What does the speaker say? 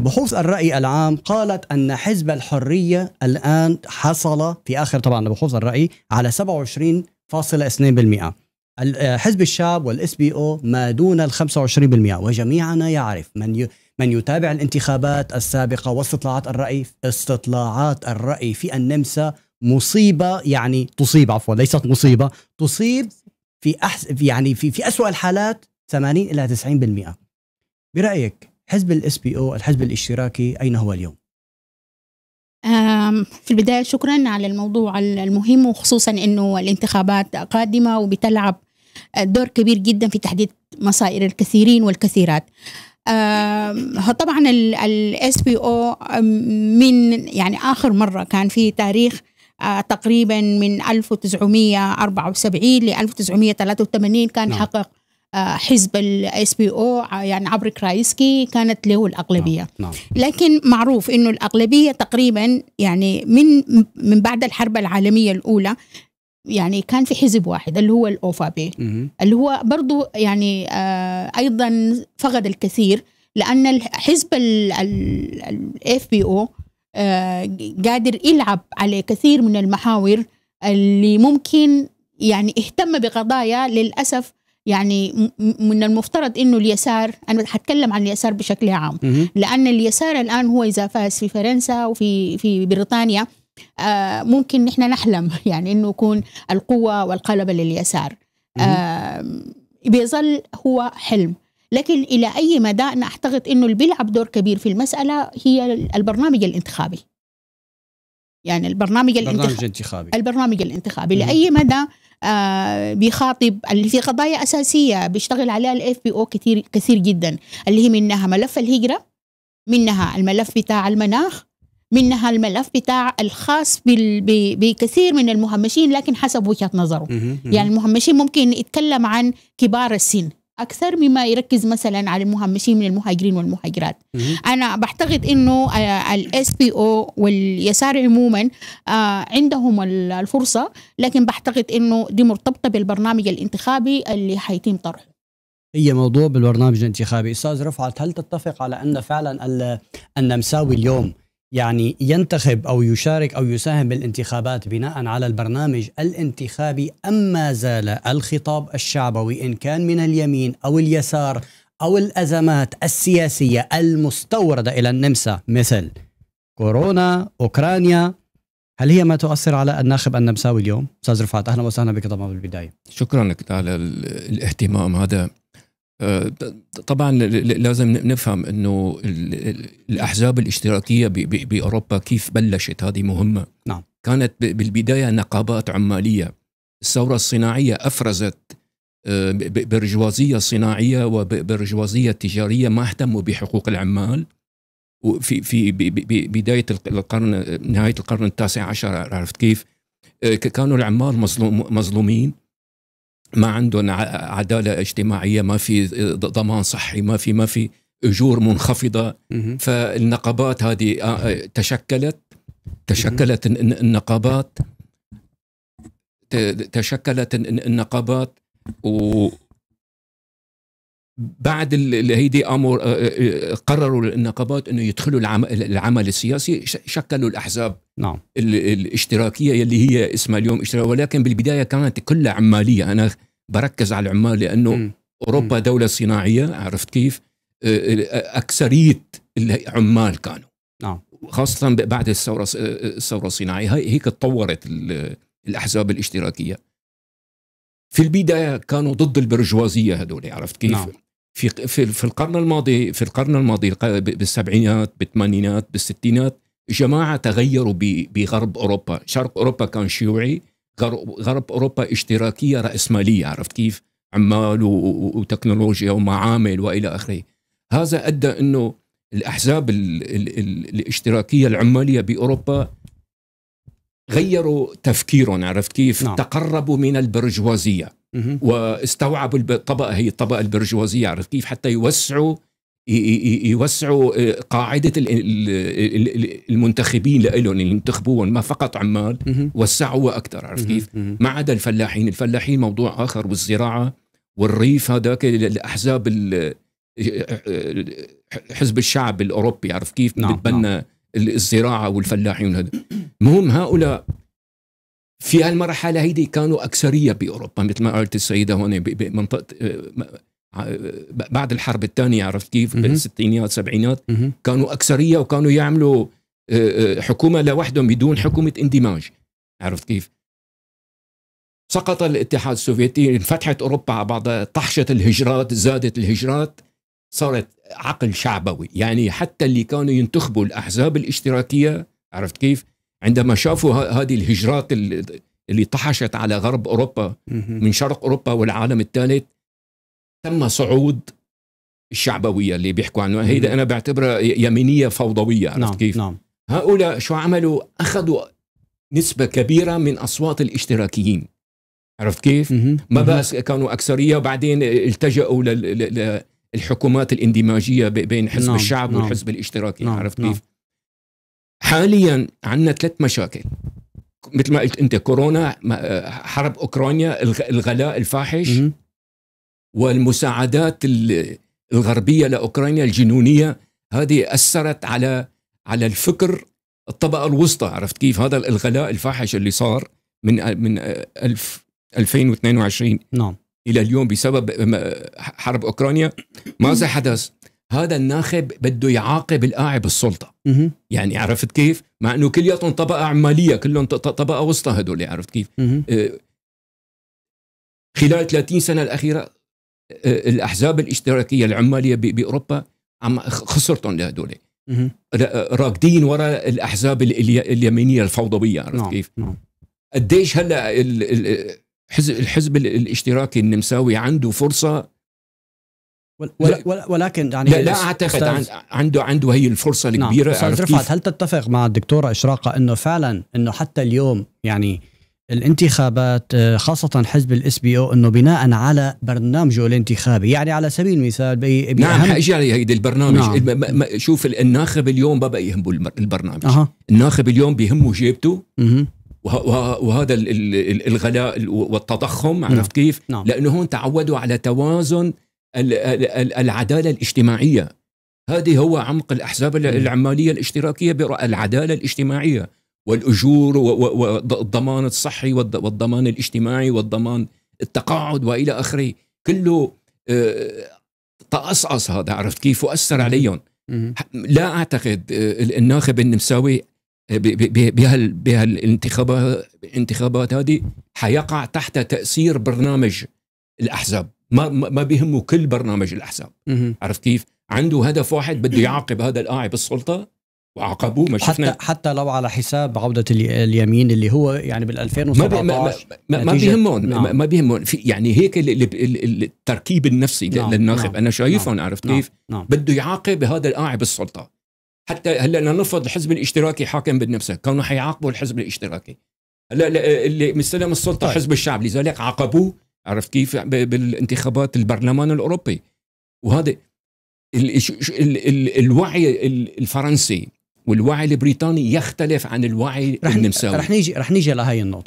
بحوث الرأي العام قالت أن حزب الحرية الآن حصل في آخر طبعا بحوث الرأي على 27.2% آه، حزب الشعب والاس بي او ما دون ال 25% وجميعنا يعرف من ي... من يتابع الانتخابات السابقه واستطلاعات الراي استطلاعات الراي في النمسا مصيبه يعني تصيب عفوا ليست مصيبه تصيب في أحس يعني في في اسوء الحالات 80 الى 90% برايك حزب الاس بي او الحزب الاشتراكي اين هو اليوم؟ في البداية شكرا على الموضوع المهم وخصوصا أنه الانتخابات قادمة وبتلعب دور كبير جدا في تحديد مصائر الكثيرين والكثيرات طبعا الاس بي او من يعني اخر مره كان في تاريخ تقريبا من 1974 ل 1983 كان نعم. حقق حزب الاس بي او يعني عبر كرايسكي كانت له الاغلبيه نعم،, نعم. لكن معروف انه الاغلبيه تقريبا يعني من من بعد الحرب العالميه الاولى يعني كان في حزب واحد اللي هو الاوفا بي اللي هو برضه يعني آه، ايضا فقد الكثير لان الحزب الاف بي او قادر يلعب على كثير من المحاور اللي ممكن يعني اهتم بقضايا للاسف يعني من المفترض انه اليسار انا حتكلم عن اليسار بشكل عام لان اليسار الان هو اذا فاز في فرنسا وفي في بريطانيا آه ممكن نحن نحلم يعني انه يكون القوه والقلبه لليسار آه بيظل هو حلم لكن الى اي مدى انا اعتقد انه اللي بيلعب دور كبير في المساله هي البرنامج الانتخابي يعني البرنامج الانتخابي البرنامج الانتخابي البرنامج الانتخابي لاي مدى آه بيخاطب اللي في قضايا اساسيه بيشتغل عليها الاف بي او كثير كثير جدا اللي هي منها ملف الهجره منها الملف بتاع المناخ منها الملف بتاع الخاص بكثير من المهمشين لكن حسب وجهه نظره يعني المهمشين ممكن يتكلم عن كبار السن اكثر مما يركز مثلا على المهمشين من المهاجرين والمهاجرات انا بعتقد انه الاس بي او واليسار عموما آه، عندهم الفرصه لكن بعتقد انه دي مرتبطه بالبرنامج الانتخابي اللي حيتم طرحه هي موضوع بالبرنامج الانتخابي استاذ رفعت هل تتفق على ان فعلا النمساوي اليوم يعني ينتخب او يشارك او يساهم بالانتخابات بناء على البرنامج الانتخابي اما زال الخطاب الشعبوي ان كان من اليمين او اليسار او الازمات السياسيه المستورده الى النمسا مثل كورونا، اوكرانيا هل هي ما تؤثر على الناخب النمساوي اليوم؟ استاذ رفعت اهلا وسهلا بك طبعا بالبدايه. شكرا لك على الاهتمام هذا آه، طبعا لازم نفهم انه الاحزاب الاشتراكيه باوروبا كيف بلشت هذه مهمه نعم كانت بالبدايه نقابات عماليه الثوره الصناعيه افرزت آه، برجوازيه صناعيه وبرجوازيه تجاريه ما اهتموا بحقوق العمال وفي في بدايه القرن نهايه القرن التاسع عشر عرفت كيف آه، كانوا العمال مظلومين ما عندهم عداله اجتماعيه ما في ضمان صحي ما في ما في اجور منخفضه فالنقابات هذه آه، آه، تشكلت تشكلت النقابات تشكلت النقابات بعد اللي هيدي امر آه، آه، آه، قرروا النقابات انه يدخلوا العمل السياسي شكلوا الاحزاب نعم الاشتراكيه اللي هي اسمها اليوم اشتراك ولكن بالبدايه كانت كلها عماليه انا بركز على العمال لانه م. اوروبا م. دوله صناعيه عرفت كيف اكثريه العمال كانوا نعم خاصه بعد الثوره الثوره الصناعيه هيك تطورت الاحزاب الاشتراكيه في البدايه كانوا ضد البرجوازيه هدول عرفت كيف؟ نعم. في في في القرن الماضي في القرن الماضي بالسبعينات بالثمانينات بالستينات جماعه تغيروا بغرب اوروبا، شرق اوروبا كان شيوعي، غرب اوروبا اشتراكيه راسماليه عرفت كيف؟ عمال وتكنولوجيا ومعامل والى اخره. هذا ادى انه الاحزاب الاشتراكيه العماليه باوروبا غيروا تفكيرهم عرفت كيف؟ نعم. تقربوا من البرجوازيه. واستوعبوا الطبقه هي الطبقه البرجوازيه عرفت كيف حتى يوسعوا يوسعوا آه، قاعدة المنتخبين لهم اللي انتخبوهم ما فقط عمال وسعوها أكثر عرفت كيف؟ ما عدا الفلاحين، الفلاحين موضوع آخر والزراعة والريف هذاك الأحزاب آه، آه، حزب الشعب الأوروبي عرفت كيف؟ نعم بتبنى نعم. الزراعة والفلاحين هذا المهم هؤلاء في هالمرحله هيدي كانوا اكثريه باوروبا مثل ما قالت السيده هون بمنطقه آه، بعد الحرب الثانيه عرفت كيف بالستينيات سبعينات كانوا اكثريه وكانوا يعملوا آه، آه، حكومه لوحدهم بدون حكومه اندماج عرفت كيف سقط الاتحاد السوفيتي انفتحت اوروبا على بعضها طحشت الهجرات زادت الهجرات صارت عقل شعبوي يعني حتى اللي كانوا ينتخبوا الاحزاب الاشتراكيه عرفت كيف عندما شافوا هذه الهجرات اللي طحشت على غرب اوروبا من شرق اوروبا والعالم الثالث تم صعود الشعبويه اللي بيحكوا عنها هيدا انا بعتبرها يمينيه فوضويه عرفت نعم كيف؟ نعم هؤلاء شو عملوا؟ اخذوا نسبه كبيره من اصوات الاشتراكيين عرفت كيف؟ ما بس كانوا اكثريه وبعدين التجأوا للحكومات الاندماجيه بين حزب نعم. الشعب نعم. والحزب الاشتراكي نعم. عرفت نعم. كيف؟ حاليا عندنا ثلاث مشاكل مثل ما قلت انت كورونا حرب اوكرانيا الغلاء الفاحش م- والمساعدات الغربيه لاوكرانيا الجنونيه هذه اثرت على على الفكر الطبقه الوسطى عرفت كيف هذا الغلاء الفاحش اللي صار من من 1000 2022 نعم الى اليوم بسبب حرب اوكرانيا ماذا حدث هذا الناخب بده يعاقب القاعب السلطه مه. يعني عرفت كيف مع انه كلياتهم طبقه عماليه كلهم طبقه وسطى هدول عرفت كيف آه، خلال 30 سنه الاخيره آه، الاحزاب الاشتراكيه العماليه باوروبا عم خسرتهم لهدول آه، راكدين وراء الاحزاب اليمينيه الفوضويه عرفت نعم، كيف نعم. قديش هلا الحزب الاشتراكي النمساوي عنده فرصه ولكن يعني لا, لا اعتقد استاذ عنده عنده هي الفرصه نعم. الكبيره نعم. استاذ رفعت هل تتفق مع الدكتوره اشراقه انه فعلا انه حتى اليوم يعني الانتخابات آه، خاصة حزب الاس بي او انه بناء على برنامجه الانتخابي، يعني على سبيل المثال بي نعم حاجي على هيدي البرنامج نعم. شوف الناخب اليوم ما بقى يهمه البرنامج، أه. الناخب اليوم بيهمه جيبته وه وهذا الغلاء والتضخم عرفت نعم. كيف؟ نعم. لانه هون تعودوا على توازن العداله الاجتماعيه هذه هو عمق الاحزاب العماليه الاشتراكيه العداله الاجتماعيه والاجور والضمان الصحي والضمان الاجتماعي والضمان التقاعد والى اخره كله آه، تقصقص هذا عرفت كيف واثر عليهم لا اعتقد آه، الناخب النمساوي آه، بهالانتخابات انتخابات هذه حيقع تحت تاثير برنامج الاحزاب ما ما بيهمه كل برنامج الاحزاب عرفت كيف عنده هدف واحد بده يعاقب هذا القاعد بالسلطه وعاقبوه ما شفنا حتى حتى لو على حساب عوده اليمين اللي هو يعني بال 2017 ما, ما, ما بيهمهم نعم. ما بيهمهم في يعني هيك التركيب النفسي نعم. للناخب نعم. انا شايفهم نعم. عرفت نعم، كيف؟ نعم. بده يعاقب هذا القاعد بالسلطه حتى هلا لنفرض الحزب الاشتراكي حاكم بنفسه كانوا حيعاقبوا الحزب الاشتراكي هلا اللي مستلم السلطه طيب. حزب الشعب لذلك عاقبوه عرفت كيف بالانتخابات البرلمان الاوروبي وهذا الـ الـ الـ الوعي الفرنسي والوعي البريطاني يختلف عن الوعي رح النمساوي رح نيجي رح نيجي لهي النقطه